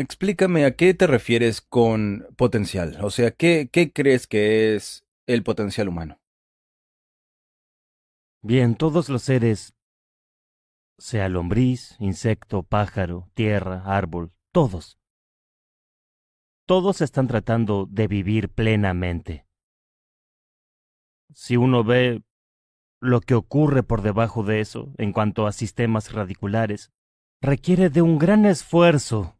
Explícame a qué te refieres con potencial, o sea, ¿qué, crees que es el potencial humano? Bien, todos los seres, sea lombriz, insecto, pájaro, tierra, árbol, todos, todos están tratando de vivir plenamente. Si uno ve lo que ocurre por debajo de eso en cuanto a sistemas radiculares, requiere de un gran esfuerzo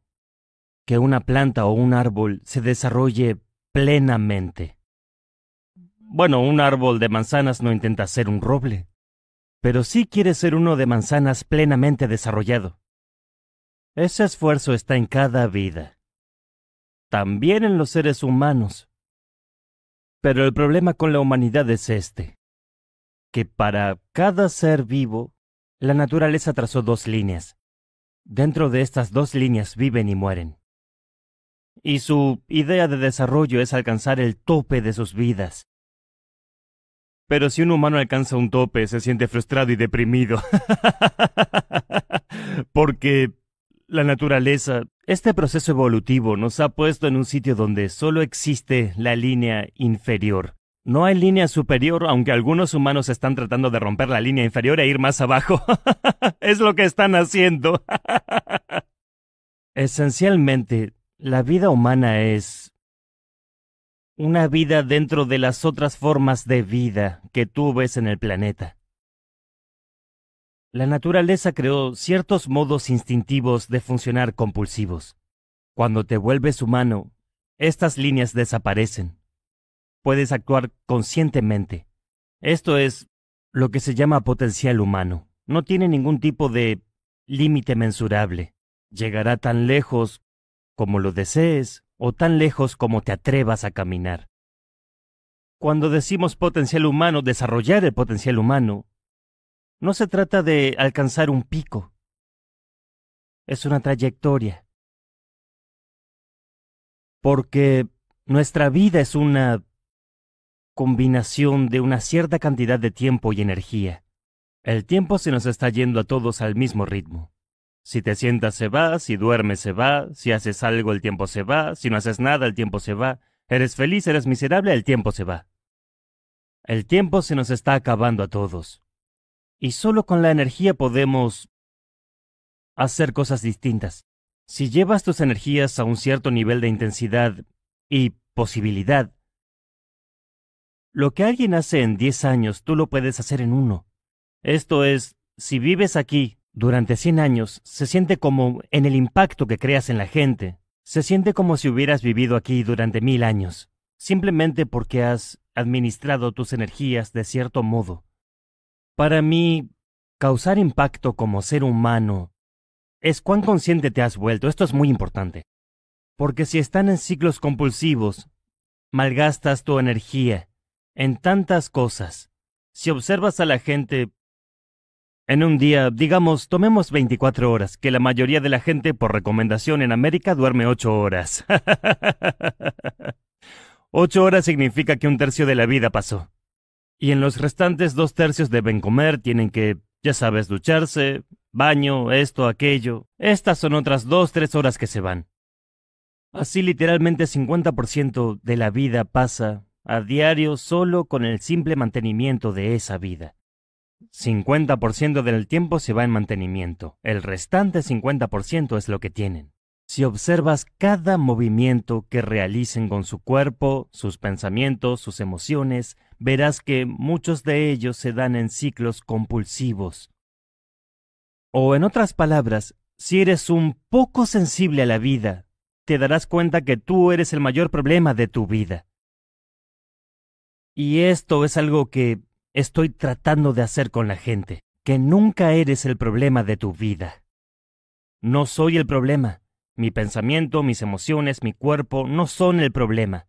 que una planta o un árbol se desarrolle plenamente. Bueno, un árbol de manzanas no intenta ser un roble, pero sí quiere ser uno de manzanas plenamente desarrollado. Ese esfuerzo está en cada vida, también en los seres humanos. Pero el problema con la humanidad es este, que para cada ser vivo, la naturaleza trazó dos líneas. Dentro de estas dos líneas viven y mueren y su idea de desarrollo es alcanzar el tope de sus vidas. Pero si un humano alcanza un tope, se siente frustrado y deprimido. Porque la naturaleza, este proceso evolutivo nos ha puesto en un sitio donde solo existe la línea inferior. No hay línea superior, aunque algunos humanos están tratando de romper la línea inferior e ir más abajo. es lo que están haciendo. Esencialmente, la vida humana es una vida dentro de las otras formas de vida que tú ves en el planeta. La naturaleza creó ciertos modos instintivos de funcionar compulsivos. Cuando te vuelves humano, estas líneas desaparecen. Puedes actuar conscientemente. Esto es lo que se llama potencial humano. No tiene ningún tipo de límite mensurable. Llegará tan lejos como lo desees o tan lejos como te atrevas a caminar. Cuando decimos potencial humano, desarrollar el potencial humano, no se trata de alcanzar un pico. Es una trayectoria. Porque nuestra vida es una combinación de una cierta cantidad de tiempo y energía. El tiempo se nos está yendo a todos al mismo ritmo. Si te sientas se va, si duermes se va, si haces algo el tiempo se va, si no haces nada el tiempo se va, eres feliz, eres miserable, el tiempo se va. El tiempo se nos está acabando a todos. Y solo con la energía podemos hacer cosas distintas. Si llevas tus energías a un cierto nivel de intensidad y posibilidad, lo que alguien hace en 10 años tú lo puedes hacer en uno. Esto es, si vives aquí, durante 100 años, se siente como en el impacto que creas en la gente. Se siente como si hubieras vivido aquí durante mil años, simplemente porque has administrado tus energías de cierto modo. Para mí, causar impacto como ser humano es cuán consciente te has vuelto. Esto es muy importante. Porque si están en ciclos compulsivos, malgastas tu energía en tantas cosas. Si observas a la gente en un día, digamos, tomemos 24 horas, que la mayoría de la gente por recomendación en América duerme 8 horas. 8 horas significa que un tercio de la vida pasó. Y en los restantes dos tercios deben comer, tienen que, ya sabes, ducharse, baño, esto, aquello. Estas son otras 2, 3 horas que se van. Así literalmente 50% de la vida pasa a diario solo con el simple mantenimiento de esa vida. 50% del tiempo se va en mantenimiento, el restante 50% es lo que tienen. Si observas cada movimiento que realicen con su cuerpo, sus pensamientos, sus emociones, verás que muchos de ellos se dan en ciclos compulsivos. O en otras palabras, si eres un poco sensible a la vida, te darás cuenta que tú eres el mayor problema de tu vida. Y esto es algo que estoy tratando de hacer con la gente, que nunca eres el problema de tu vida. No soy el problema. Mi pensamiento, mis emociones, mi cuerpo no son el problema.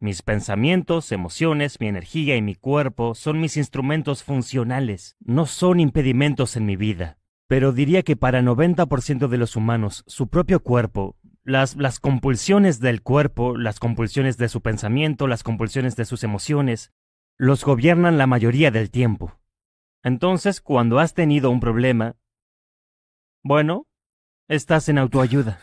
Mis pensamientos, emociones, mi energía y mi cuerpo son mis instrumentos funcionales, no son impedimentos en mi vida. Pero diría que para 90% de los humanos, su propio cuerpo, las, las compulsiones del cuerpo, las compulsiones de su pensamiento, las compulsiones de sus emociones, los gobiernan la mayoría del tiempo. Entonces, cuando has tenido un problema, bueno, estás en autoayuda.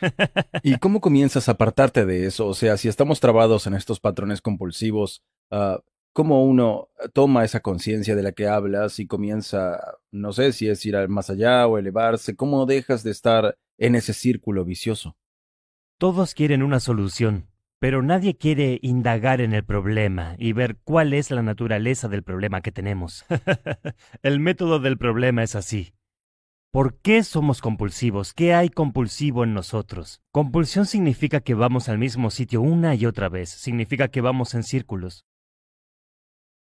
¿Y cómo comienzas a apartarte de eso? O sea, si estamos trabados en estos patrones compulsivos, ah, ¿cómo uno toma esa conciencia de la que hablas y comienza, no sé si es ir más allá o elevarse? ¿Cómo dejas de estar en ese círculo vicioso? Todos quieren una solución. Pero nadie quiere indagar en el problema y ver cuál es la naturaleza del problema que tenemos. el método del problema es así. ¿Por qué somos compulsivos? ¿Qué hay compulsivo en nosotros? Compulsión significa que vamos al mismo sitio una y otra vez, significa que vamos en círculos.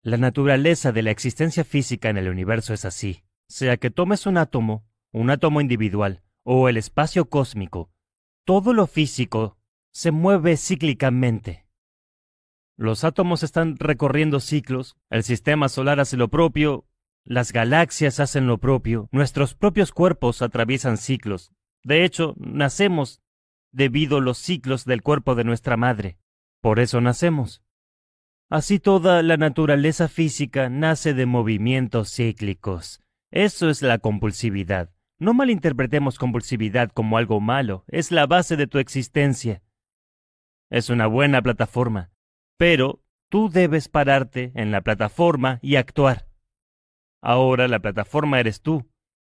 La naturaleza de la existencia física en el universo es así, sea que tomes un átomo, un átomo individual o el espacio cósmico, todo lo físico se mueve cíclicamente. Los átomos están recorriendo ciclos, el sistema solar hace lo propio, las galaxias hacen lo propio, nuestros propios cuerpos atraviesan ciclos. De hecho, nacemos debido a los ciclos del cuerpo de nuestra madre. Por eso nacemos. Así toda la naturaleza física nace de movimientos cíclicos. Eso es la compulsividad. No malinterpretemos compulsividad como algo malo, es la base de tu existencia. Es una buena plataforma, pero tú debes pararte en la plataforma y actuar. Ahora la plataforma eres tú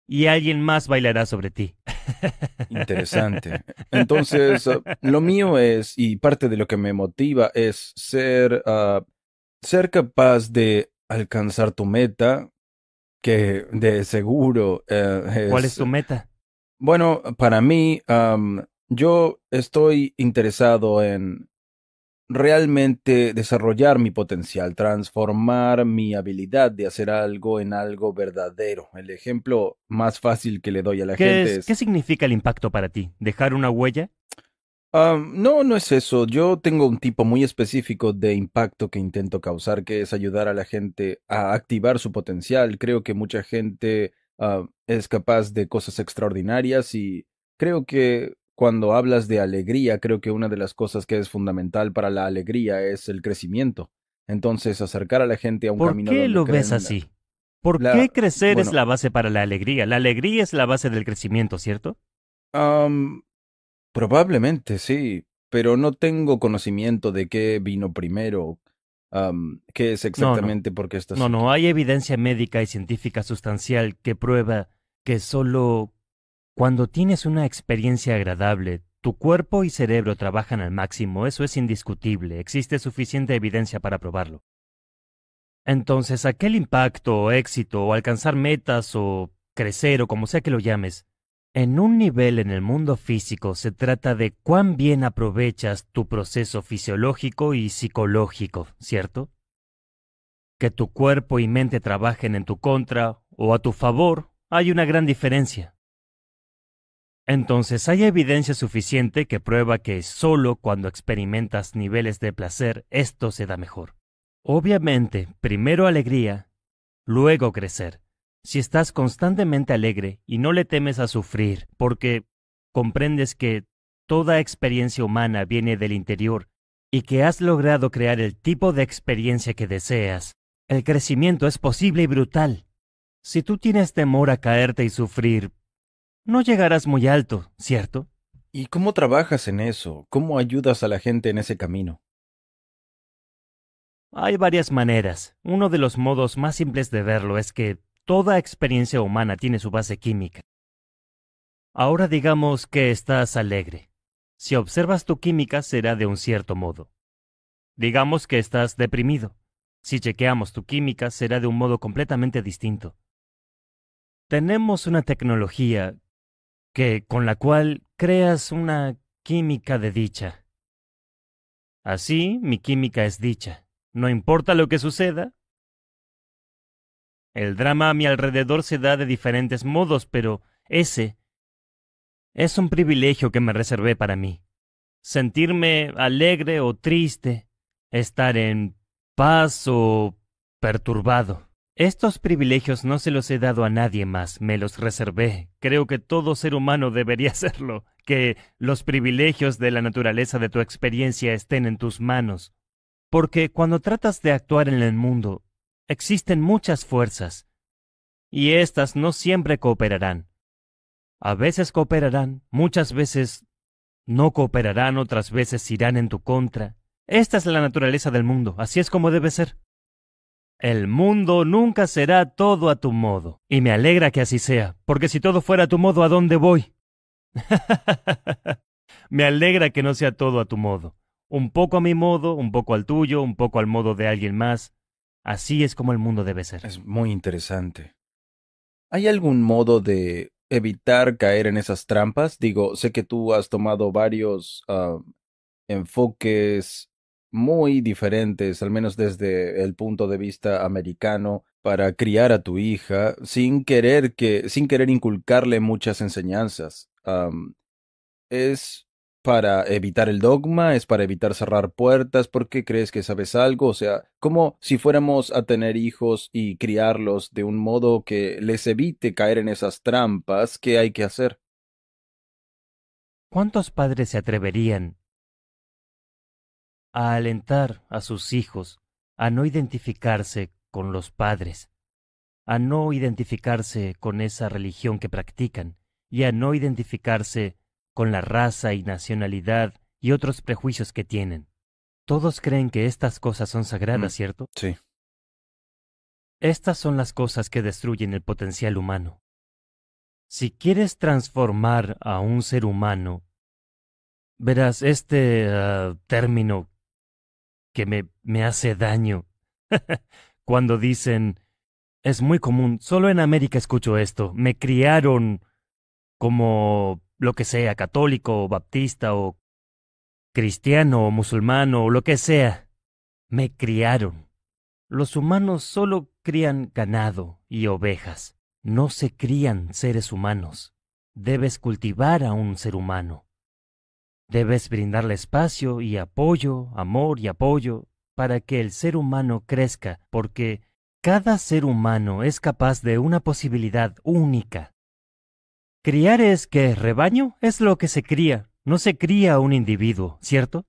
y alguien más bailará sobre ti. Interesante. Entonces, ah, lo mío es, y parte de lo que me motiva es ser, ah, ser capaz de alcanzar tu meta, que de seguro eh, ¿Cuál es tu meta? Bueno, para mí, yo estoy interesado en realmente desarrollar mi potencial, transformar mi habilidad de hacer algo en algo verdadero. El ejemplo más fácil que le doy a la gente es, ¿Qué significa el impacto para ti? ¿Dejar una huella? no, no es eso. Yo tengo un tipo muy específico de impacto que intento causar, que es ayudar a la gente a activar su potencial. Creo que mucha gente ah, es capaz de cosas extraordinarias y creo que cuando hablas de alegría, creo que una de las cosas que es fundamental para la alegría es el crecimiento. Entonces, acercar a la gente a un camino. ¿Por qué lo ves así? ¿Por qué crecer es la base para la alegría? La alegría es la base del crecimiento, ¿cierto? probablemente sí, pero no tengo conocimiento de qué vino primero. qué es exactamente por qué estás. No, no, hay evidencia médica y científica sustancial que prueba que solo cuando tienes una experiencia agradable, tu cuerpo y cerebro trabajan al máximo, eso es indiscutible, existe suficiente evidencia para probarlo. Entonces, aquel impacto o éxito o alcanzar metas o crecer o como sea que lo llames, en un nivel en el mundo físico se trata de cuán bien aprovechas tu proceso fisiológico y psicológico, ¿cierto? Que tu cuerpo y mente trabajen en tu contra o a tu favor, hay una gran diferencia. Entonces hay evidencia suficiente que prueba que solo cuando experimentas niveles de placer esto se da mejor. Obviamente, primero alegría, luego crecer. Si estás constantemente alegre y no le temes a sufrir, porque comprendes que toda experiencia humana viene del interior y que has logrado crear el tipo de experiencia que deseas, el crecimiento es posible y brutal. Si tú tienes temor a caerte y sufrir, no llegarás muy alto, ¿cierto? ¿Y cómo trabajas en eso? ¿Cómo ayudas a la gente en ese camino? Hay varias maneras. Uno de los modos más simples de verlo es que toda experiencia humana tiene su base química. Ahora digamos que estás alegre. Si observas tu química será de un cierto modo. Digamos que estás deprimido. Si chequeamos tu química será de un modo completamente distinto. Tenemos una tecnología que con la cual creas una química de dicha. Así mi química es dicha. No importa lo que suceda. El drama a mi alrededor se da de diferentes modos, pero ese es un privilegio que me reservé para mí. Sentirme alegre o triste, estar en paz o perturbado. Estos privilegios no se los he dado a nadie más, me los reservé. Creo que todo ser humano debería hacerlo, que los privilegios de la naturaleza de tu experiencia estén en tus manos. Porque cuando tratas de actuar en el mundo, existen muchas fuerzas, y éstas no siempre cooperarán. A veces cooperarán, muchas veces no cooperarán, otras veces irán en tu contra. Esta es la naturaleza del mundo, así es como debe ser. El mundo nunca será todo a tu modo. Y me alegra que así sea, porque si todo fuera a tu modo, ¿a dónde voy? me alegra que no sea todo a tu modo. Un poco a mi modo, un poco al tuyo, un poco al modo de alguien más. Así es como el mundo debe ser. Es muy interesante. ¿Hay algún modo de evitar caer en esas trampas? Digo, sé que tú has tomado varios ah, enfoques muy diferentes, al menos desde el punto de vista americano, para criar a tu hija sin querer que, sin querer inculcarle muchas enseñanzas. es para evitar el dogma, es para evitar cerrar puertas, porque crees que sabes algo, o sea, como si fuéramos a tener hijos y criarlos de un modo que les evite caer en esas trampas, ¿qué hay que hacer? ¿Cuántos padres se atreverían a alentar a sus hijos a no identificarse con los padres, a no identificarse con esa religión que practican y a no identificarse con la raza y nacionalidad y otros prejuicios que tienen. Todos creen que estas cosas son sagradas, mm, ¿cierto? Sí. Estas son las cosas que destruyen el potencial humano. Si quieres transformar a un ser humano, verás, este ah, término que me, me hace daño. Cuando dicen, es muy común, solo en América escucho esto, me criaron como lo que sea, católico o baptista o cristiano o musulmán o lo que sea. Me criaron. Los humanos solo crían ganado y ovejas. No se crían seres humanos. Debes cultivar a un ser humano. Debes brindarle espacio y apoyo, amor y apoyo, para que el ser humano crezca, porque cada ser humano es capaz de una posibilidad única. Criar es que rebaño es lo que se cría, no se cría a un individuo, ¿cierto?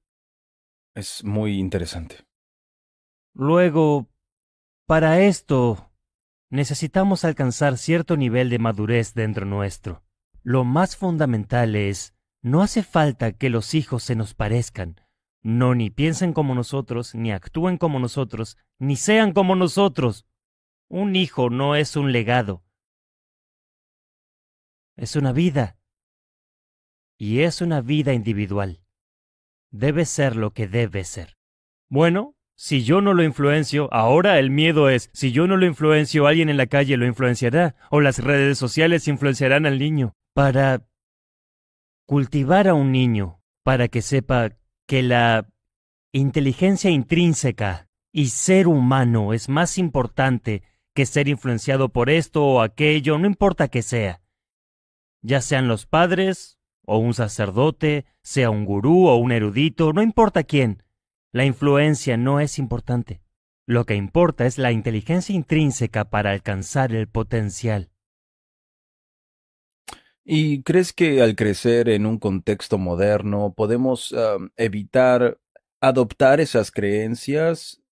Es muy interesante. Luego, para esto, necesitamos alcanzar cierto nivel de madurez dentro nuestro. Lo más fundamental es no hace falta que los hijos se nos parezcan, no ni piensen como nosotros, ni actúen como nosotros, ni sean como nosotros. Un hijo no es un legado. Es una vida. Y es una vida individual. Debe ser lo que debe ser. Bueno, si yo no lo influencio, ahora el miedo es, si yo no lo influencio, alguien en la calle lo influenciará, o las redes sociales influenciarán al niño. Para cultivar a un niño para que sepa que la inteligencia intrínseca y ser humano es más importante que ser influenciado por esto o aquello, no importa que sea. Ya sean los padres, o un sacerdote, sea un gurú o un erudito, no importa quién. La influencia no es importante. Lo que importa es la inteligencia intrínseca para alcanzar el potencial. ¿Y crees que al crecer en un contexto moderno podemos evitar adoptar esas creencias?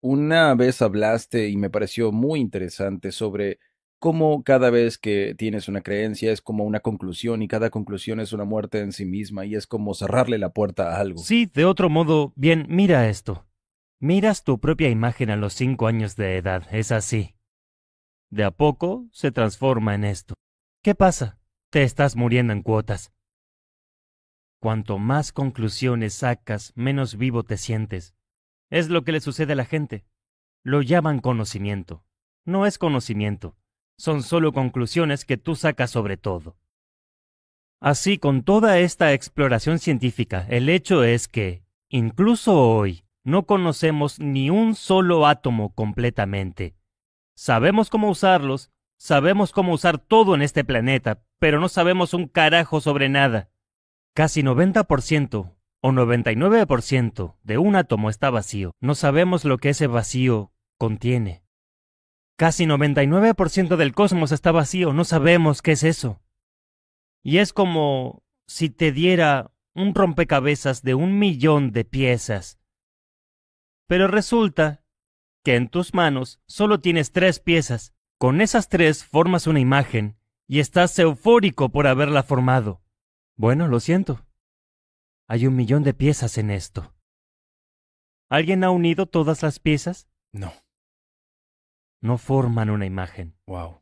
Una vez hablaste y me pareció muy interesante sobre cómo cada vez que tienes una creencia es como una conclusión y cada conclusión es una muerte en sí misma y es como cerrarle la puerta a algo. Sí, de otro modo, bien, mira esto. Miras tu propia imagen a los cinco años de edad, es así. De a poco se transforma en esto. ¿Qué pasa? te estás muriendo en cuotas. Cuanto más conclusiones sacas, menos vivo te sientes. Es lo que le sucede a la gente. Lo llaman conocimiento. No es conocimiento. Son solo conclusiones que tú sacas sobre todo. Así, con toda esta exploración científica, el hecho es que, incluso hoy, no conocemos ni un solo átomo completamente. Sabemos cómo usarlos, Sabemos cómo usar todo en este planeta, pero no sabemos un carajo sobre nada. Casi 90% o 99% de un átomo está vacío. No sabemos lo que ese vacío contiene. Casi 99% del cosmos está vacío. No sabemos qué es eso. Y es como si te diera un rompecabezas de un millón de piezas. Pero resulta que en tus manos solo tienes tres piezas. Con esas tres formas una imagen y estás eufórico por haberla formado. Bueno, lo siento. Hay un millón de piezas en esto. ¿Alguien ha unido todas las piezas? No. No forman una imagen. Wow.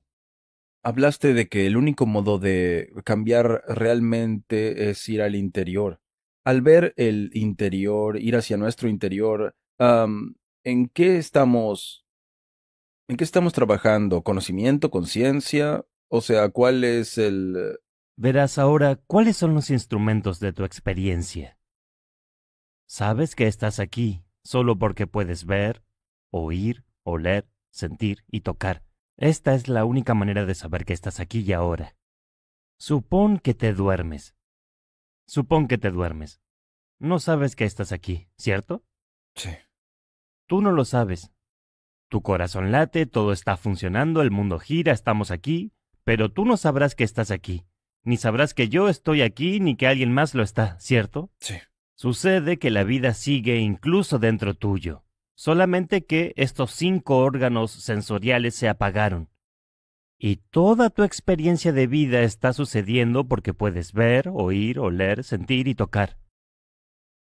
Hablaste de que el único modo de cambiar realmente es ir al interior. Al ver el interior, ir hacia nuestro interior, ¿en qué estamos ¿En qué estamos trabajando? ¿Conocimiento? ¿Conciencia? O sea, ¿cuál es el...? Eh? Verás ahora cuáles son los instrumentos de tu experiencia. Sabes que estás aquí solo porque puedes ver, oír, oler, sentir y tocar. Esta es la única manera de saber que estás aquí y ahora. Supón que te duermes. Supón que te duermes. No sabes que estás aquí, ¿cierto? Sí. Tú no lo sabes, tu corazón late, todo está funcionando, el mundo gira, estamos aquí, pero tú no sabrás que estás aquí, ni sabrás que yo estoy aquí, ni que alguien más lo está, ¿cierto? Sí. Sucede que la vida sigue incluso dentro tuyo, solamente que estos cinco órganos sensoriales se apagaron. Y toda tu experiencia de vida está sucediendo porque puedes ver, oír, oler, sentir y tocar.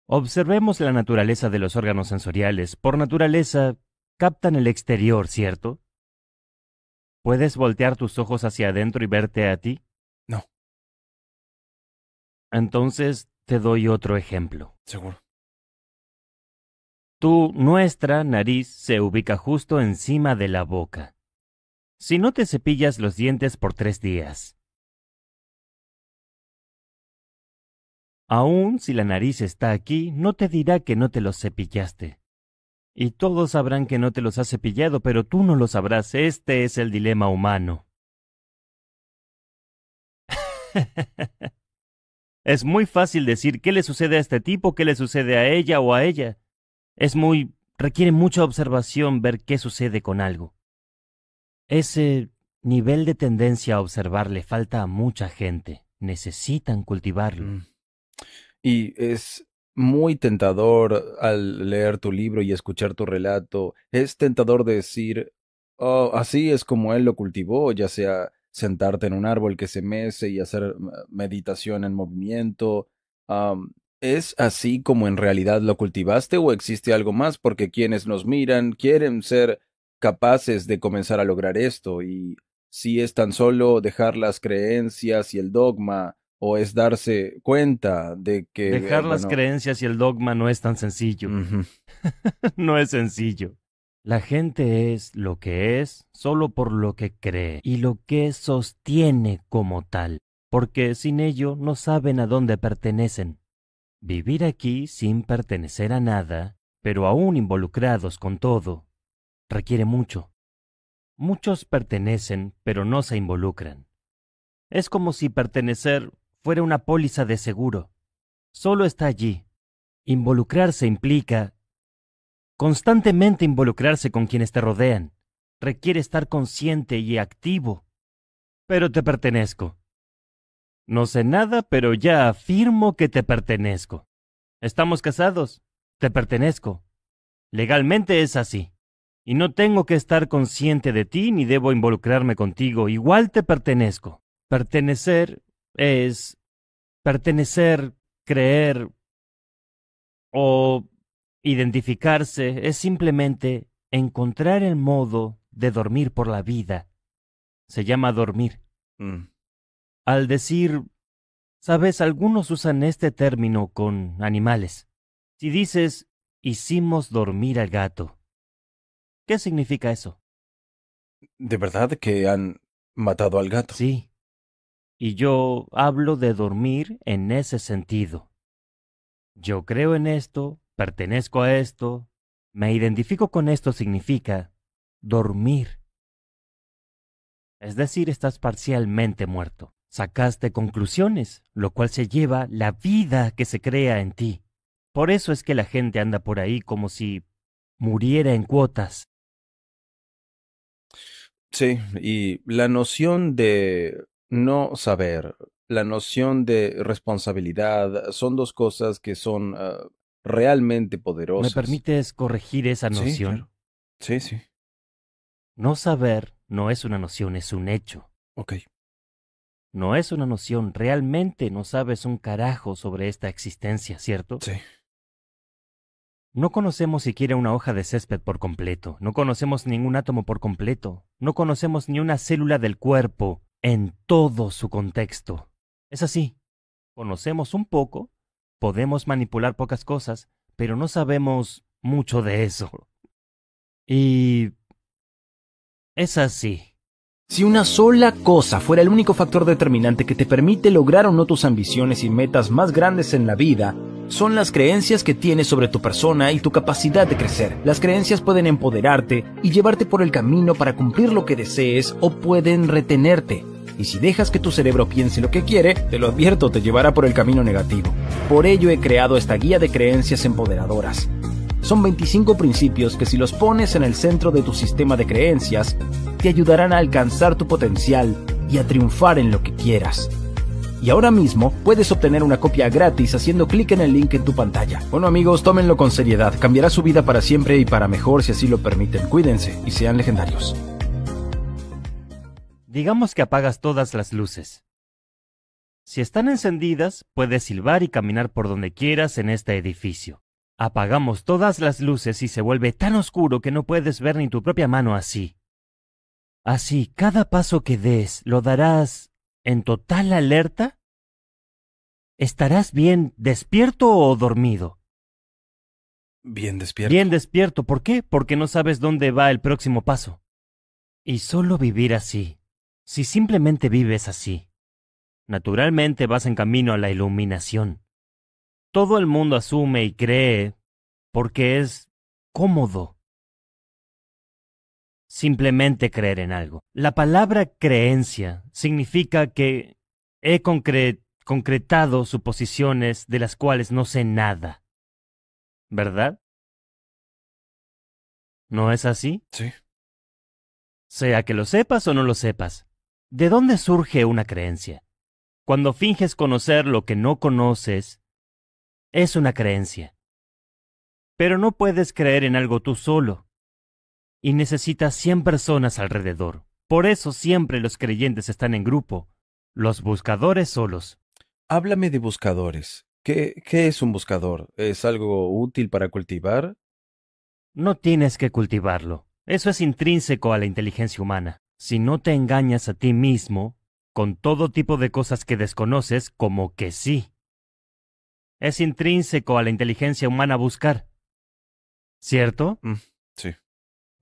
Observemos la naturaleza de los órganos sensoriales. Por naturaleza, captan el exterior, ¿cierto? ¿Puedes voltear tus ojos hacia adentro y verte a ti? No. Entonces te doy otro ejemplo. Seguro. Tu, nuestra nariz se ubica justo encima de la boca. Si no te cepillas los dientes por tres días, aún si la nariz está aquí, no te dirá que no te los cepillaste. Y todos sabrán que no te los has cepillado, pero tú no lo sabrás. Este es el dilema humano. es muy fácil decir qué le sucede a este tipo, qué le sucede a ella o a ella. Es muy... requiere mucha observación ver qué sucede con algo. Ese nivel de tendencia a observar le falta a mucha gente. Necesitan cultivarlo. Mm. Y es muy tentador al leer tu libro y escuchar tu relato. Es tentador decir, oh, así es como él lo cultivó, ya sea sentarte en un árbol que se mece y hacer meditación en movimiento. ¿Es así como en realidad lo cultivaste o existe algo más? Porque quienes nos miran quieren ser capaces de comenzar a lograr esto y si es tan solo dejar las creencias y el dogma o es darse cuenta de que... Dejar las creencias y el dogma no es tan sencillo. no es sencillo. La gente es lo que es solo por lo que cree y lo que sostiene como tal, porque sin ello no saben a dónde pertenecen. Vivir aquí sin pertenecer a nada, pero aún involucrados con todo, requiere mucho. Muchos pertenecen, pero no se involucran. Es como si pertenecer fuera una póliza de seguro. Solo está allí. Involucrarse implica constantemente involucrarse con quienes te rodean. Requiere estar consciente y activo. Pero te pertenezco. No sé nada, pero ya afirmo que te pertenezco. Estamos casados. Te pertenezco. Legalmente es así. Y no tengo que estar consciente de ti ni debo involucrarme contigo. Igual te pertenezco. Pertenecer es pertenecer, creer o identificarse, es simplemente encontrar el modo de dormir por la vida. Se llama dormir. Mm. Al decir, sabes, algunos usan este término con animales. Si dices, hicimos dormir al gato, ¿qué significa eso? ¿De verdad que han matado al gato? Sí. Y yo hablo de dormir en ese sentido. Yo creo en esto, pertenezco a esto, me identifico con esto significa dormir. Es decir, estás parcialmente muerto. Sacaste conclusiones, lo cual se lleva la vida que se crea en ti. Por eso es que la gente anda por ahí como si muriera en cuotas. Sí, y la noción de no saber, la noción de responsabilidad son dos cosas que son ah, realmente poderosas. ¿Me permites corregir esa noción? Sí, sí, sí. No saber no es una noción, es un hecho. Ok. No es una noción, realmente no sabes un carajo sobre esta existencia, ¿cierto? Sí. No conocemos siquiera una hoja de césped por completo, no conocemos ningún átomo por completo, no conocemos ni una célula del cuerpo, en todo su contexto. Es así, conocemos un poco, podemos manipular pocas cosas, pero no sabemos mucho de eso. Y... es así. Si una sola cosa fuera el único factor determinante que te permite lograr o no tus ambiciones y metas más grandes en la vida, son las creencias que tienes sobre tu persona y tu capacidad de crecer. Las creencias pueden empoderarte y llevarte por el camino para cumplir lo que desees o pueden retenerte. Y si dejas que tu cerebro piense lo que quiere, te lo advierto, te llevará por el camino negativo. Por ello he creado esta guía de creencias empoderadoras. Son 25 principios que si los pones en el centro de tu sistema de creencias, te ayudarán a alcanzar tu potencial y a triunfar en lo que quieras y ahora mismo puedes obtener una copia gratis haciendo clic en el link en tu pantalla. Bueno amigos, tómenlo con seriedad, cambiará su vida para siempre y para mejor si así lo permiten. Cuídense y sean legendarios. Digamos que apagas todas las luces. Si están encendidas, puedes silbar y caminar por donde quieras en este edificio. Apagamos todas las luces y se vuelve tan oscuro que no puedes ver ni tu propia mano así. Así, cada paso que des lo darás en total alerta? ¿Estarás bien despierto o dormido? Bien despierto. Bien despierto. ¿Por qué? Porque no sabes dónde va el próximo paso. Y solo vivir así, si simplemente vives así, naturalmente vas en camino a la iluminación. Todo el mundo asume y cree porque es cómodo simplemente creer en algo. La palabra creencia significa que he concretado suposiciones de las cuales no sé nada. ¿Verdad? ¿No es así? Sí. Sea que lo sepas o no lo sepas. ¿De dónde surge una creencia? Cuando finges conocer lo que no conoces, es una creencia. Pero no puedes creer en algo tú solo y necesita 100 personas alrededor. Por eso siempre los creyentes están en grupo, los buscadores solos. Háblame de buscadores. ¿Qué, ¿Qué es un buscador? ¿Es algo útil para cultivar? No tienes que cultivarlo. Eso es intrínseco a la inteligencia humana. Si no te engañas a ti mismo, con todo tipo de cosas que desconoces como que sí. Es intrínseco a la inteligencia humana buscar. ¿Cierto? Mm, sí.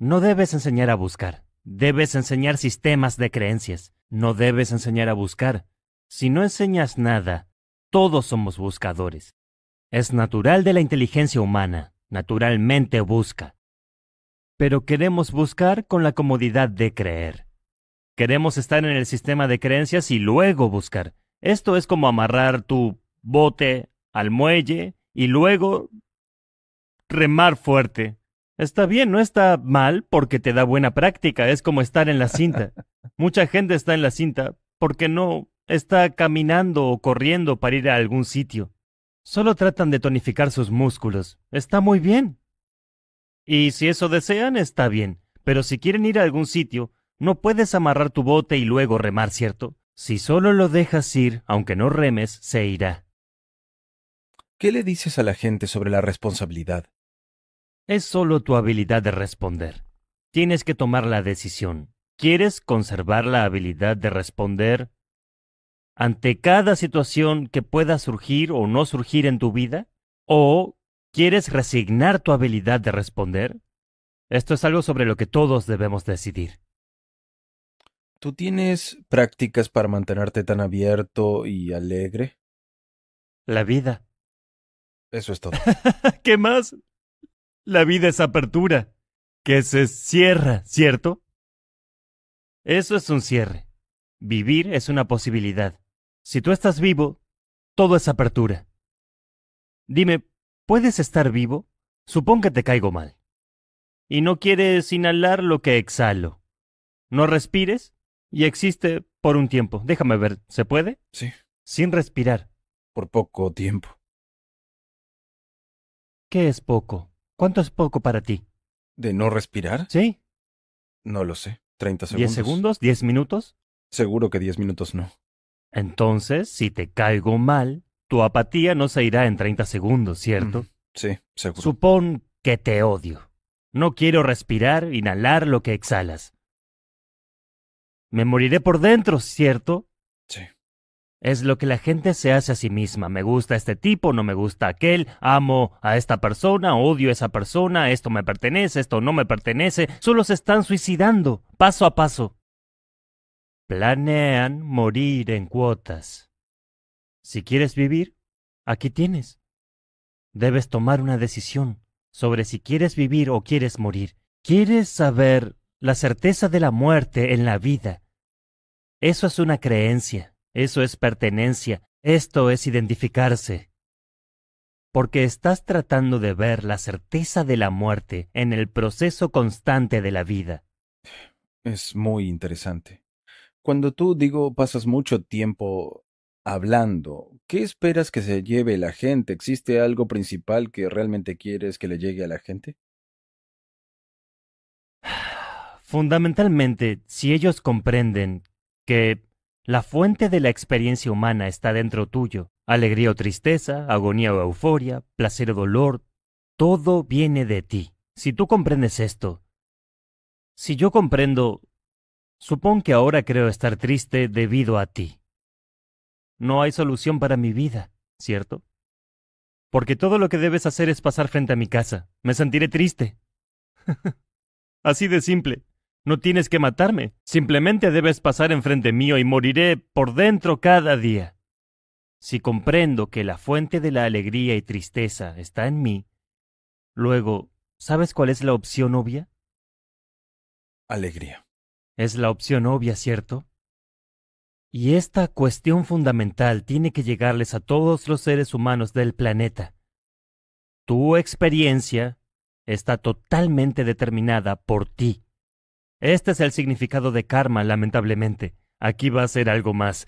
No debes enseñar a buscar. Debes enseñar sistemas de creencias. No debes enseñar a buscar. Si no enseñas nada, todos somos buscadores. Es natural de la inteligencia humana. Naturalmente busca. Pero queremos buscar con la comodidad de creer. Queremos estar en el sistema de creencias y luego buscar. Esto es como amarrar tu bote al muelle y luego remar fuerte Está bien, no está mal porque te da buena práctica, es como estar en la cinta. Mucha gente está en la cinta porque no está caminando o corriendo para ir a algún sitio. Solo tratan de tonificar sus músculos. Está muy bien. Y si eso desean, está bien. Pero si quieren ir a algún sitio, no puedes amarrar tu bote y luego remar, ¿cierto? Si solo lo dejas ir, aunque no remes, se irá. ¿Qué le dices a la gente sobre la responsabilidad? Es solo tu habilidad de responder. Tienes que tomar la decisión. ¿Quieres conservar la habilidad de responder ante cada situación que pueda surgir o no surgir en tu vida? ¿O quieres resignar tu habilidad de responder? Esto es algo sobre lo que todos debemos decidir. ¿Tú tienes prácticas para mantenerte tan abierto y alegre? La vida. Eso es todo. ¿Qué más? La vida es apertura, que se cierra, ¿cierto? Eso es un cierre. Vivir es una posibilidad. Si tú estás vivo, todo es apertura. Dime, ¿puedes estar vivo? Supón que te caigo mal. Y no quieres inhalar lo que exhalo. No respires y existe por un tiempo. Déjame ver, ¿se puede? Sí. Sin respirar. Por poco tiempo. ¿Qué es poco? ¿Cuánto es poco para ti? ¿De no respirar? Sí. No lo sé. 30 segundos. ¿10 segundos? ¿10 minutos? Seguro que diez minutos no. Entonces, si te caigo mal, tu apatía no se irá en 30 segundos, ¿cierto? sí, seguro. Supón que te odio. No quiero respirar, inhalar lo que exhalas. Me moriré por dentro, ¿cierto? Sí. Es lo que la gente se hace a sí misma. Me gusta este tipo, no me gusta aquel, amo a esta persona, odio a esa persona, esto me pertenece, esto no me pertenece. Solo se están suicidando, paso a paso. Planean morir en cuotas. Si quieres vivir, aquí tienes. Debes tomar una decisión sobre si quieres vivir o quieres morir. ¿Quieres saber la certeza de la muerte en la vida? Eso es una creencia. Eso es pertenencia, esto es identificarse. Porque estás tratando de ver la certeza de la muerte en el proceso constante de la vida. Es muy interesante. Cuando tú, digo, pasas mucho tiempo hablando, ¿qué esperas que se lleve la gente? ¿Existe algo principal que realmente quieres que le llegue a la gente? Fundamentalmente, si ellos comprenden que la fuente de la experiencia humana está dentro tuyo. Alegría o tristeza, agonía o euforia, placer o dolor, todo viene de ti. Si tú comprendes esto, si yo comprendo, supón que ahora creo estar triste debido a ti. No hay solución para mi vida, ¿cierto? Porque todo lo que debes hacer es pasar frente a mi casa. Me sentiré triste. Así de simple. No tienes que matarme, simplemente debes pasar enfrente mío y moriré por dentro cada día. Si comprendo que la fuente de la alegría y tristeza está en mí, luego, ¿sabes cuál es la opción obvia? Alegría. Es la opción obvia, ¿cierto? Y esta cuestión fundamental tiene que llegarles a todos los seres humanos del planeta. Tu experiencia está totalmente determinada por ti. Este es el significado de karma, lamentablemente. Aquí va a ser algo más.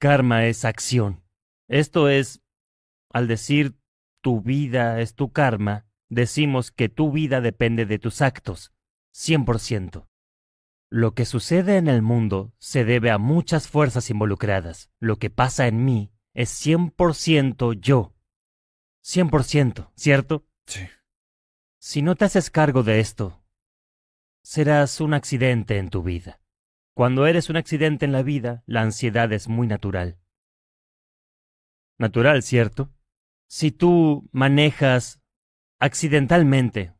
Karma es acción. Esto es, al decir tu vida es tu karma, decimos que tu vida depende de tus actos, 100%. Lo que sucede en el mundo se debe a muchas fuerzas involucradas. Lo que pasa en mí es 100% yo. 100%, ¿cierto? Sí. Si no te haces cargo de esto, serás un accidente en tu vida. Cuando eres un accidente en la vida, la ansiedad es muy natural. Natural, ¿cierto? Si tú manejas accidentalmente,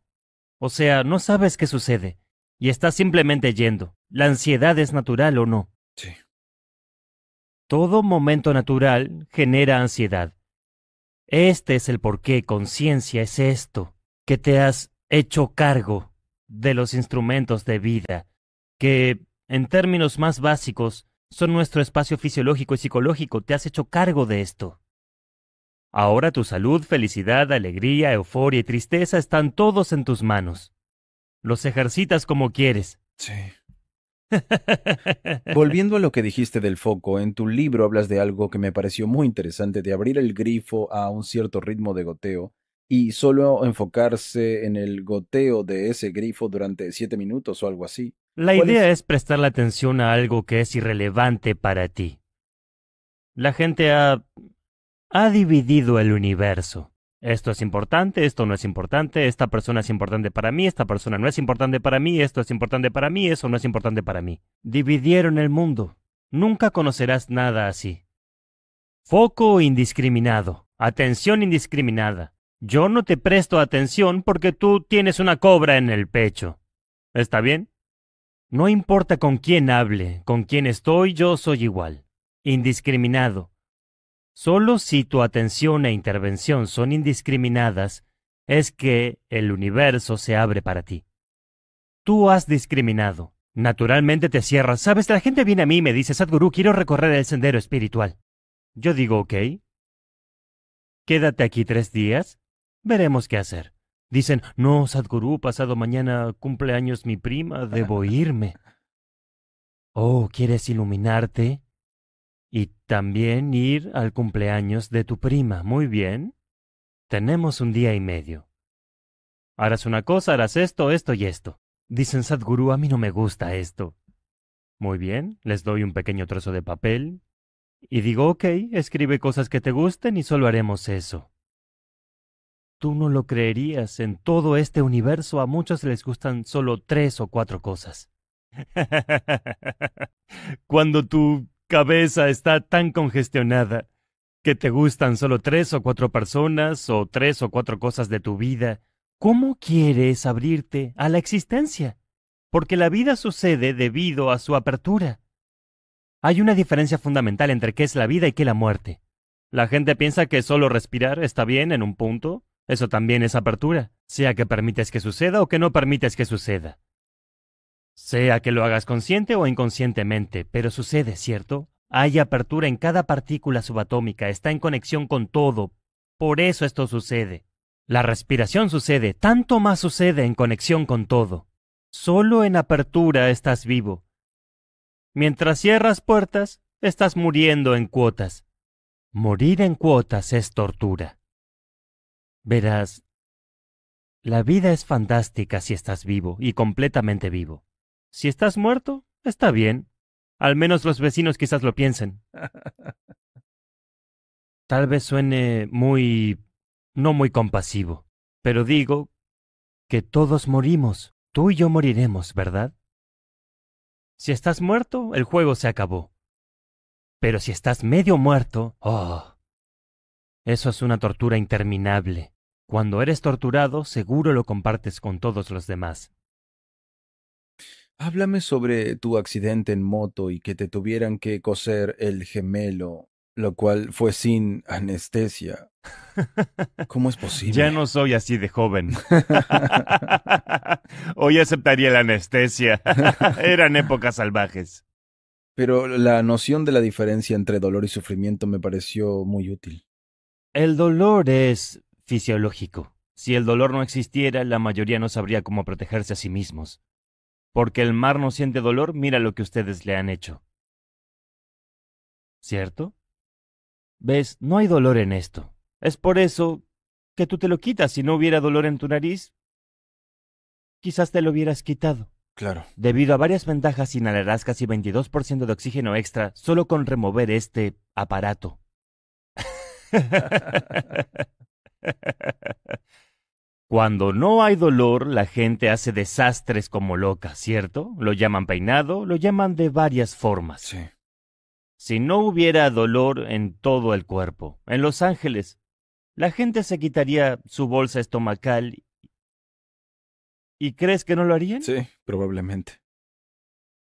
o sea, no sabes qué sucede, y estás simplemente yendo, ¿la ansiedad es natural o no? Sí. Todo momento natural genera ansiedad. Este es el por qué conciencia es esto, que te has hecho cargo de los instrumentos de vida, que, en términos más básicos, son nuestro espacio fisiológico y psicológico. Te has hecho cargo de esto. Ahora tu salud, felicidad, alegría, euforia y tristeza están todos en tus manos. Los ejercitas como quieres. Sí. Volviendo a lo que dijiste del foco, en tu libro hablas de algo que me pareció muy interesante, de abrir el grifo a un cierto ritmo de goteo y solo enfocarse en el goteo de ese grifo durante siete minutos o algo así. La idea es? prestar la atención a algo que es irrelevante para ti. La gente ha... ha dividido el universo. Esto es importante, esto no es importante, esta persona es importante para mí, esta persona no es importante para mí, esto es importante para mí, eso no es importante para mí. Dividieron el mundo. Nunca conocerás nada así. Foco indiscriminado, atención indiscriminada, yo no te presto atención porque tú tienes una cobra en el pecho. ¿Está bien? No importa con quién hable, con quién estoy, yo soy igual, indiscriminado. Solo si tu atención e intervención son indiscriminadas, es que el universo se abre para ti. Tú has discriminado. Naturalmente te cierras. Sabes, la gente viene a mí y me dice, Sadhguru, quiero recorrer el sendero espiritual. Yo digo, ok. Quédate aquí tres días, Veremos qué hacer. Dicen, no, Sadhguru, pasado mañana cumpleaños mi prima, debo irme. Oh, ¿quieres iluminarte? Y también ir al cumpleaños de tu prima. Muy bien. Tenemos un día y medio. Harás una cosa, harás esto, esto y esto. Dicen, Sadhguru, a mí no me gusta esto. Muy bien, les doy un pequeño trozo de papel. Y digo, ok, escribe cosas que te gusten y solo haremos eso. Tú no lo creerías, en todo este universo a muchos les gustan solo tres o cuatro cosas. Cuando tu cabeza está tan congestionada que te gustan solo tres o cuatro personas o tres o cuatro cosas de tu vida, ¿cómo quieres abrirte a la existencia? Porque la vida sucede debido a su apertura. Hay una diferencia fundamental entre qué es la vida y qué la muerte. La gente piensa que solo respirar está bien en un punto, eso también es apertura, sea que permites que suceda o que no permites que suceda. Sea que lo hagas consciente o inconscientemente, pero sucede, ¿cierto? Hay apertura en cada partícula subatómica, está en conexión con todo. Por eso esto sucede. La respiración sucede, tanto más sucede en conexión con todo. Solo en apertura estás vivo. Mientras cierras puertas, estás muriendo en cuotas. Morir en cuotas es tortura. Verás, la vida es fantástica si estás vivo y completamente vivo. Si estás muerto, está bien. Al menos los vecinos quizás lo piensen. Tal vez suene muy... no muy compasivo, pero digo que todos morimos. Tú y yo moriremos, ¿verdad? Si estás muerto, el juego se acabó. Pero si estás medio muerto, oh. Eso es una tortura interminable. Cuando eres torturado, seguro lo compartes con todos los demás. Háblame sobre tu accidente en moto y que te tuvieran que coser el gemelo, lo cual fue sin anestesia. ¿Cómo es posible? Ya no soy así de joven. Hoy aceptaría la anestesia. Eran épocas salvajes. Pero la noción de la diferencia entre dolor y sufrimiento me pareció muy útil. El dolor es fisiológico. Si el dolor no existiera, la mayoría no sabría cómo protegerse a sí mismos. Porque el mar no siente dolor, mira lo que ustedes le han hecho. ¿Cierto? Ves, no hay dolor en esto. Es por eso que tú te lo quitas. Si no hubiera dolor en tu nariz, quizás te lo hubieras quitado. Claro. Debido a varias ventajas, inhalarás casi 22% de oxígeno extra solo con remover este aparato. Cuando no hay dolor, la gente hace desastres como loca, ¿cierto? Lo llaman peinado, lo llaman de varias formas. Sí. Si no hubiera dolor en todo el cuerpo, en Los Ángeles, la gente se quitaría su bolsa estomacal. ¿Y crees que no lo harían? Sí, probablemente.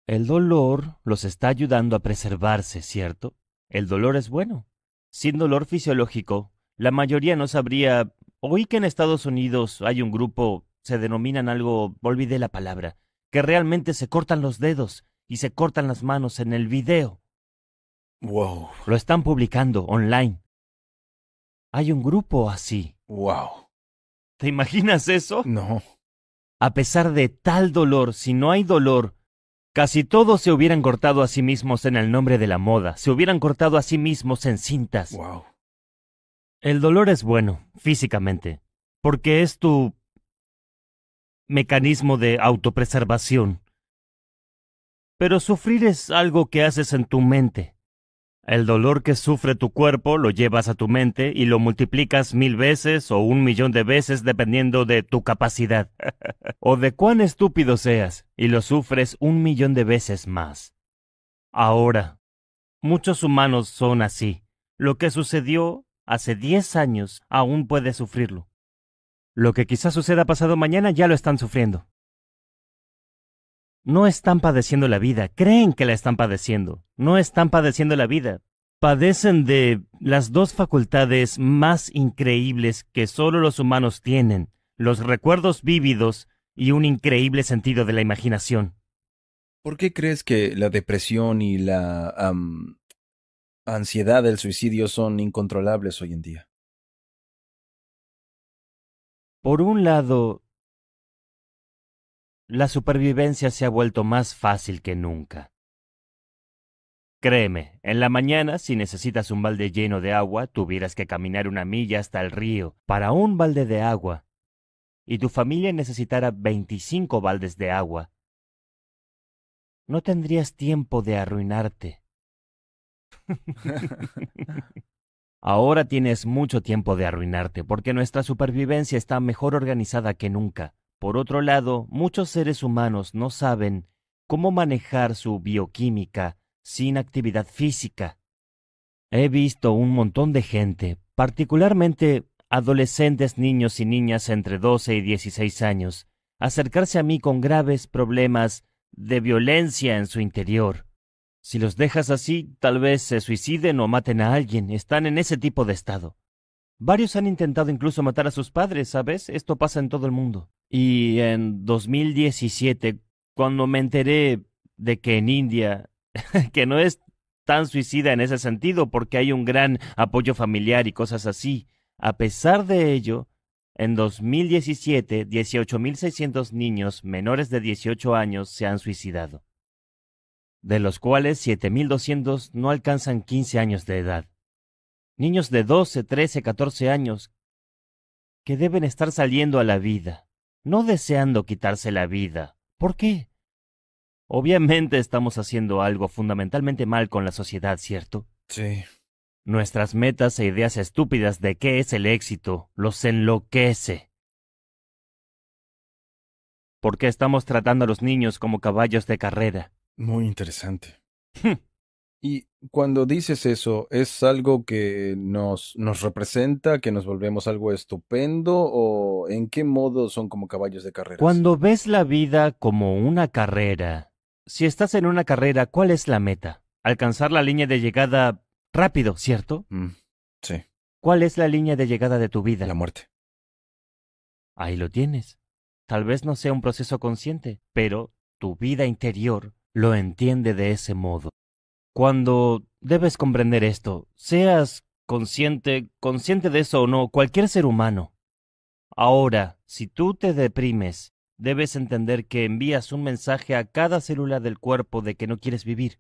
El dolor los está ayudando a preservarse, ¿cierto? El dolor es bueno. Sin dolor fisiológico, la mayoría no sabría Oí que en Estados Unidos hay un grupo, se denominan algo, olvidé la palabra, que realmente se cortan los dedos y se cortan las manos en el video. Wow. Lo están publicando online. Hay un grupo así. Wow. ¿Te imaginas eso? No. A pesar de tal dolor, si no hay dolor, Casi todos se hubieran cortado a sí mismos en el nombre de la moda, se hubieran cortado a sí mismos en cintas. Wow. El dolor es bueno, físicamente, porque es tu mecanismo de autopreservación. Pero sufrir es algo que haces en tu mente. El dolor que sufre tu cuerpo lo llevas a tu mente y lo multiplicas mil veces o un millón de veces dependiendo de tu capacidad o de cuán estúpido seas y lo sufres un millón de veces más. Ahora, muchos humanos son así. Lo que sucedió hace 10 años, aún puede sufrirlo. Lo que quizás suceda pasado mañana ya lo están sufriendo. No están padeciendo la vida, creen que la están padeciendo. No están padeciendo la vida. Padecen de las dos facultades más increíbles que solo los humanos tienen, los recuerdos vívidos y un increíble sentido de la imaginación. ¿Por qué crees que la depresión y la ansiedad, el suicidio son incontrolables hoy en día. Por un lado, la supervivencia se ha vuelto más fácil que nunca. Créeme, en la mañana, si necesitas un balde lleno de agua, tuvieras que caminar una milla hasta el río para un balde de agua, y tu familia necesitara 25 baldes de agua. No tendrías tiempo de arruinarte. Ahora tienes mucho tiempo de arruinarte, porque nuestra supervivencia está mejor organizada que nunca. Por otro lado, muchos seres humanos no saben cómo manejar su bioquímica sin actividad física. He visto un montón de gente, particularmente adolescentes niños y niñas entre 12 y 16 años, acercarse a mí con graves problemas de violencia en su interior. Si los dejas así, tal vez se suiciden o maten a alguien. Están en ese tipo de estado. Varios han intentado incluso matar a sus padres, ¿sabes? Esto pasa en todo el mundo. Y en 2017, cuando me enteré de que en India, que no es tan suicida en ese sentido porque hay un gran apoyo familiar y cosas así, a pesar de ello, en 2017, 18.600 niños menores de 18 años se han suicidado de los cuales 7.200 no alcanzan 15 años de edad. Niños de 12, 13, 14 años que deben estar saliendo a la vida, no deseando quitarse la vida. ¿Por qué? Obviamente estamos haciendo algo fundamentalmente mal con la sociedad, ¿cierto? Sí. Nuestras metas e ideas estúpidas de qué es el éxito los enloquece. ¿Por qué estamos tratando a los niños como caballos de carrera? Muy interesante. Hmm. y cuando dices eso, ¿es algo que nos, nos representa, que nos volvemos algo estupendo o en qué modo son como caballos de carrera? Cuando ves la vida como una carrera, si estás en una carrera, ¿cuál es la meta? Alcanzar la línea de llegada rápido, ¿cierto? Mm, sí. ¿Cuál es la línea de llegada de tu vida? La muerte. Ahí lo tienes. Tal vez no sea un proceso consciente, pero tu vida interior lo entiende de ese modo. Cuando debes comprender esto, seas consciente, consciente de eso o no, cualquier ser humano. Ahora, si tú te deprimes, debes entender que envías un mensaje a cada célula del cuerpo de que no quieres vivir.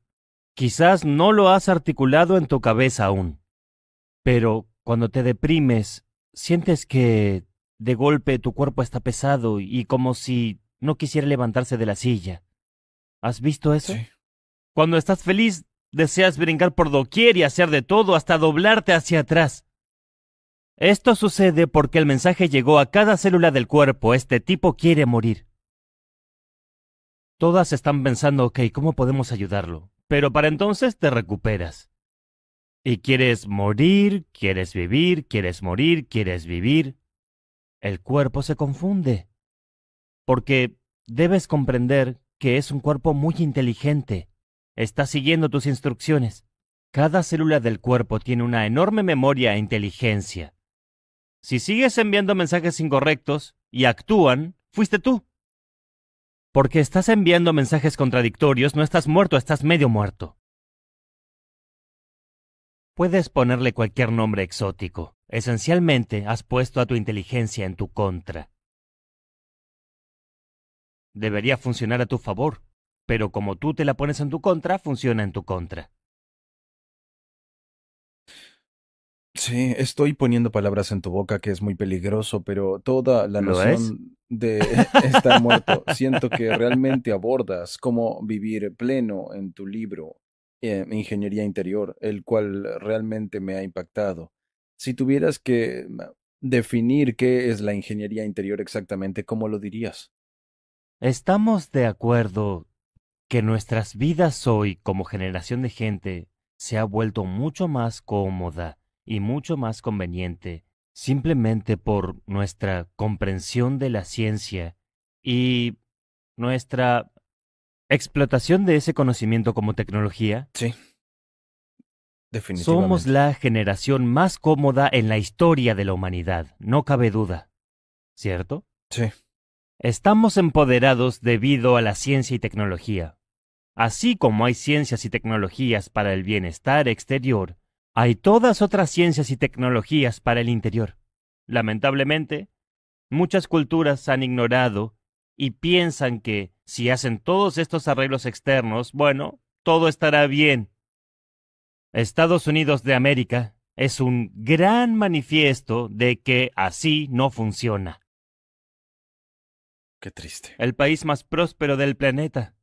Quizás no lo has articulado en tu cabeza aún, pero cuando te deprimes, sientes que de golpe tu cuerpo está pesado y como si no quisiera levantarse de la silla. ¿Has visto eso? Cuando estás feliz, deseas brincar por doquier y hacer de todo hasta doblarte hacia atrás. Esto sucede porque el mensaje llegó a cada célula del cuerpo, este tipo quiere morir. Todas están pensando, ok, ¿cómo podemos ayudarlo? Pero para entonces te recuperas. Y quieres morir, quieres vivir, quieres morir, quieres vivir. El cuerpo se confunde. Porque debes comprender que es un cuerpo muy inteligente. Está siguiendo tus instrucciones. Cada célula del cuerpo tiene una enorme memoria e inteligencia. Si sigues enviando mensajes incorrectos y actúan, fuiste tú. Porque estás enviando mensajes contradictorios, no estás muerto, estás medio muerto. Puedes ponerle cualquier nombre exótico. Esencialmente has puesto a tu inteligencia en tu contra debería funcionar a tu favor, pero como tú te la pones en tu contra, funciona en tu contra. Sí, estoy poniendo palabras en tu boca que es muy peligroso, pero toda la noción de estar muerto, siento que realmente abordas cómo vivir pleno en tu libro eh, Ingeniería Interior, el cual realmente me ha impactado. Si tuvieras que definir qué es la ingeniería interior exactamente, ¿cómo lo dirías? Estamos de acuerdo que nuestras vidas hoy como generación de gente se ha vuelto mucho más cómoda y mucho más conveniente simplemente por nuestra comprensión de la ciencia y nuestra explotación de ese conocimiento como tecnología. Sí. Definitivamente. Somos la generación más cómoda en la historia de la humanidad, no cabe duda. ¿Cierto? Sí. Estamos empoderados debido a la ciencia y tecnología. Así como hay ciencias y tecnologías para el bienestar exterior, hay todas otras ciencias y tecnologías para el interior. Lamentablemente, muchas culturas han ignorado y piensan que si hacen todos estos arreglos externos, bueno, todo estará bien. Estados Unidos de América es un gran manifiesto de que así no funciona. Qué triste. El país más próspero del planeta.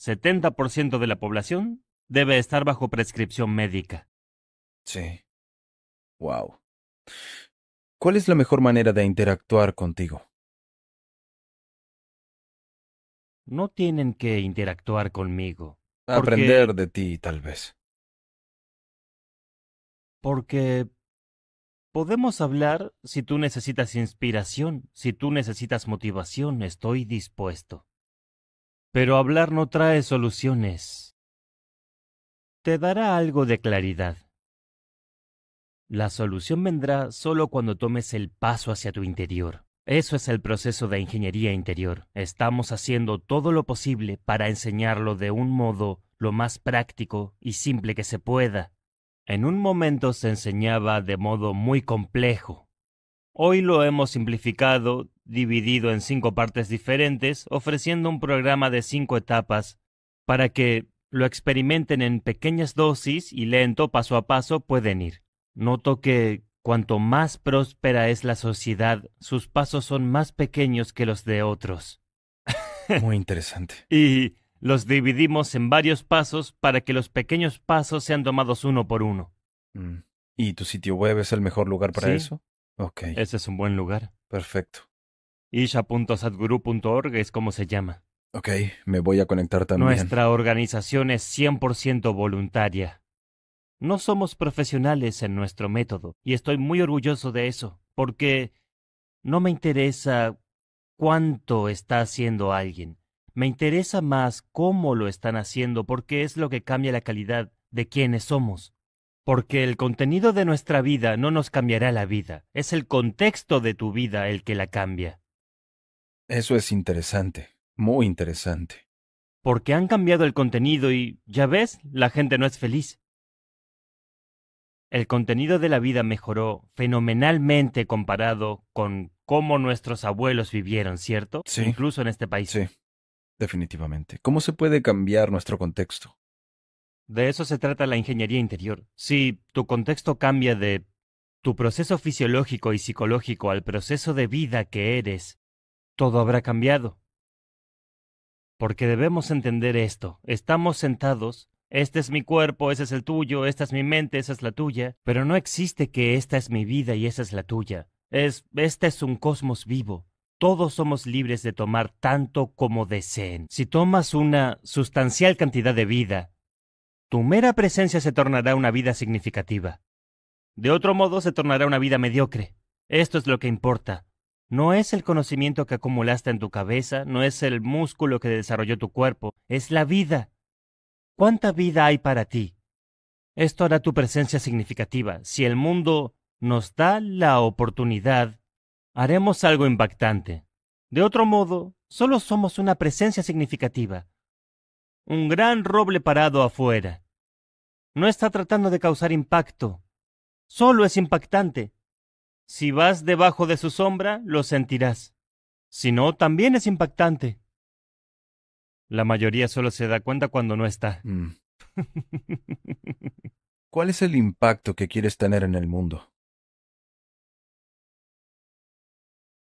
70% de la población debe estar bajo prescripción médica. Sí. Wow. ¿Cuál es la mejor manera de interactuar contigo? No tienen que interactuar conmigo. Aprender de ti, tal vez. Porque Podemos hablar si tú necesitas inspiración, si tú necesitas motivación, estoy dispuesto. Pero hablar no trae soluciones. Te dará algo de claridad. La solución vendrá solo cuando tomes el paso hacia tu interior. Eso es el proceso de ingeniería interior. Estamos haciendo todo lo posible para enseñarlo de un modo lo más práctico y simple que se pueda, en un momento se enseñaba de modo muy complejo. Hoy lo hemos simplificado, dividido en cinco partes diferentes, ofreciendo un programa de cinco etapas para que lo experimenten en pequeñas dosis y lento, paso a paso, pueden ir. Noto que cuanto más próspera es la sociedad, sus pasos son más pequeños que los de otros. Muy interesante. y los dividimos en varios pasos para que los pequeños pasos sean tomados uno por uno. Mm. ¿Y tu sitio web es el mejor lugar para eso? Ok. Ese es un buen lugar. Perfecto. isha.satguru.org es como se llama. Ok, me voy a conectar también. Nuestra organización es 100% voluntaria. No somos profesionales en nuestro método y estoy muy orgulloso de eso, porque no me interesa cuánto está haciendo alguien. Me interesa más cómo lo están haciendo porque es lo que cambia la calidad de quienes somos. Porque el contenido de nuestra vida no nos cambiará la vida, es el contexto de tu vida el que la cambia. Eso es interesante, muy interesante. Porque han cambiado el contenido y, ya ves, la gente no es feliz. El contenido de la vida mejoró fenomenalmente comparado con cómo nuestros abuelos vivieron, ¿cierto? Sí. Incluso en este país. Sí. Definitivamente. ¿Cómo se puede cambiar nuestro contexto? De eso se trata la ingeniería interior. Si tu contexto cambia de tu proceso fisiológico y psicológico al proceso de vida que eres, todo habrá cambiado. Porque debemos entender esto. Estamos sentados, este es mi cuerpo, ese es el tuyo, esta es mi mente, esa es la tuya, pero no existe que esta es mi vida y esa es la tuya. Es, este es un cosmos vivo todos somos libres de tomar tanto como deseen. Si tomas una sustancial cantidad de vida, tu mera presencia se tornará una vida significativa. De otro modo, se tornará una vida mediocre. Esto es lo que importa. No es el conocimiento que acumulaste en tu cabeza, no es el músculo que desarrolló tu cuerpo, es la vida. ¿Cuánta vida hay para ti? Esto hará tu presencia significativa. Si el mundo nos da la oportunidad haremos algo impactante. De otro modo, solo somos una presencia significativa. Un gran roble parado afuera. No está tratando de causar impacto. Solo es impactante. Si vas debajo de su sombra, lo sentirás. Si no, también es impactante. La mayoría solo se da cuenta cuando no está. Mm. ¿Cuál es el impacto que quieres tener en el mundo?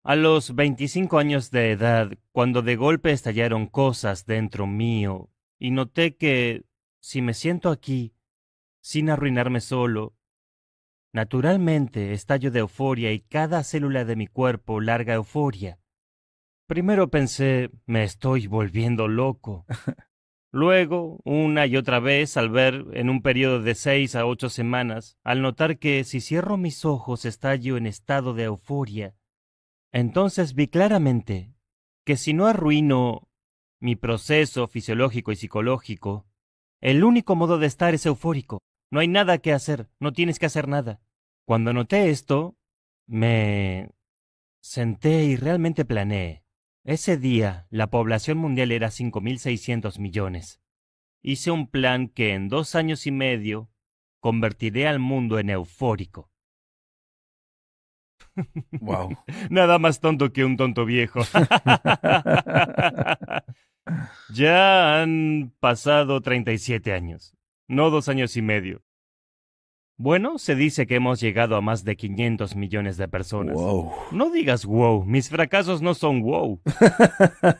A los 25 años de edad, cuando de golpe estallaron cosas dentro mío, y noté que, si me siento aquí, sin arruinarme solo, naturalmente estallo de euforia y cada célula de mi cuerpo larga euforia. Primero pensé, me estoy volviendo loco. Luego, una y otra vez, al ver, en un periodo de seis a ocho semanas, al notar que si cierro mis ojos estallo en estado de euforia, entonces vi claramente que si no arruino mi proceso fisiológico y psicológico, el único modo de estar es eufórico. No hay nada que hacer, no tienes que hacer nada. Cuando noté esto, me senté y realmente planeé. Ese día, la población mundial era 5.600 millones. Hice un plan que en dos años y medio convertiré al mundo en eufórico. Wow. Nada más tonto que un tonto viejo. ya han pasado 37 años, no dos años y medio. Bueno, se dice que hemos llegado a más de 500 millones de personas. Wow. No digas wow, mis fracasos no son wow.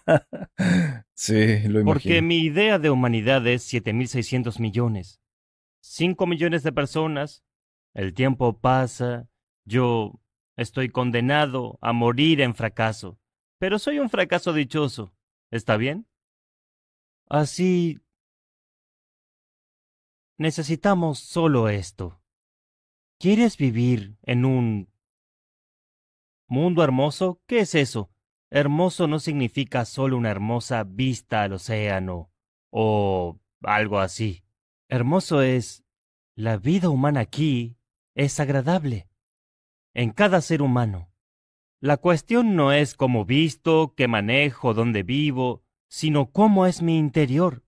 sí, lo imagino. Porque mi idea de humanidad es 7.600 millones. 5 millones de personas, el tiempo pasa, yo Estoy condenado a morir en fracaso, pero soy un fracaso dichoso. ¿Está bien? Así... Necesitamos solo esto. ¿Quieres vivir en un... mundo hermoso? ¿Qué es eso? Hermoso no significa solo una hermosa vista al océano o algo así. Hermoso es... La vida humana aquí es agradable en cada ser humano. La cuestión no es cómo visto, qué manejo, dónde vivo, sino cómo es mi interior.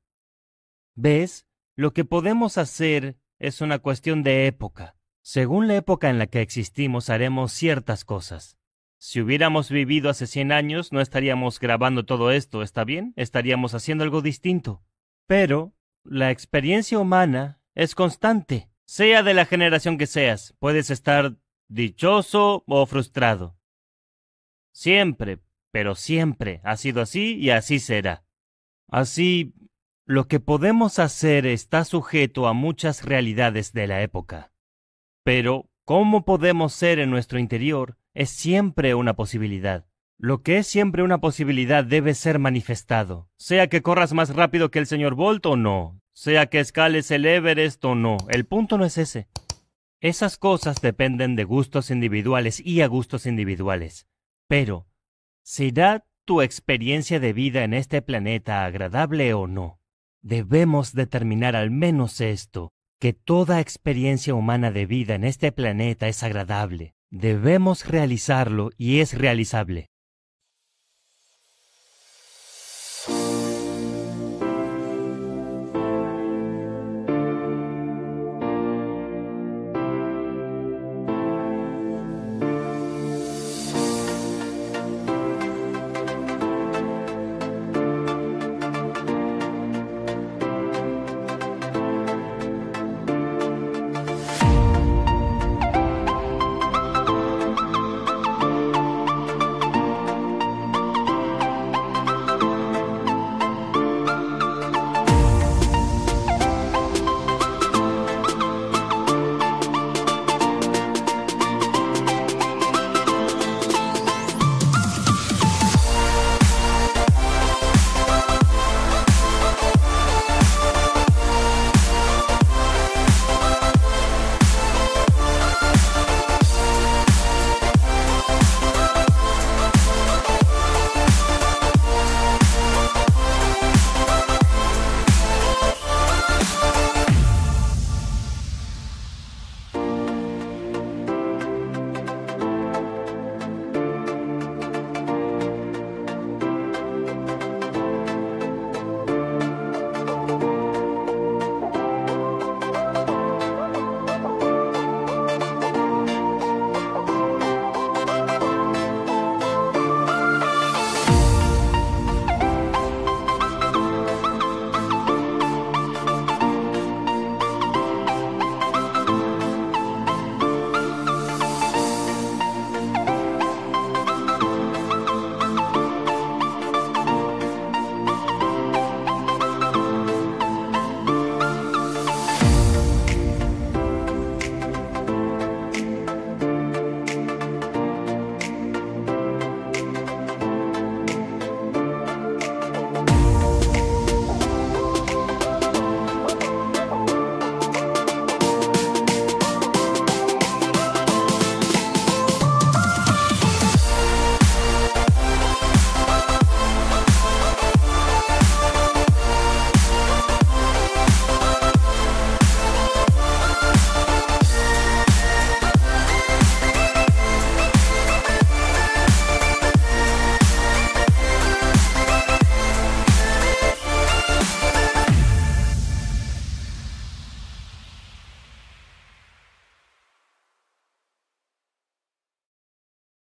¿Ves? Lo que podemos hacer es una cuestión de época. Según la época en la que existimos haremos ciertas cosas. Si hubiéramos vivido hace 100 años, no estaríamos grabando todo esto, ¿está bien? Estaríamos haciendo algo distinto. Pero la experiencia humana es constante. Sea de la generación que seas, puedes estar dichoso o frustrado. Siempre, pero siempre ha sido así y así será. Así, lo que podemos hacer está sujeto a muchas realidades de la época. Pero cómo podemos ser en nuestro interior es siempre una posibilidad. Lo que es siempre una posibilidad debe ser manifestado, sea que corras más rápido que el señor Bolt o no, sea que escales el Everest o no, el punto no es ese. Esas cosas dependen de gustos individuales y a gustos individuales. Pero, ¿será tu experiencia de vida en este planeta agradable o no? Debemos determinar al menos esto, que toda experiencia humana de vida en este planeta es agradable. Debemos realizarlo y es realizable.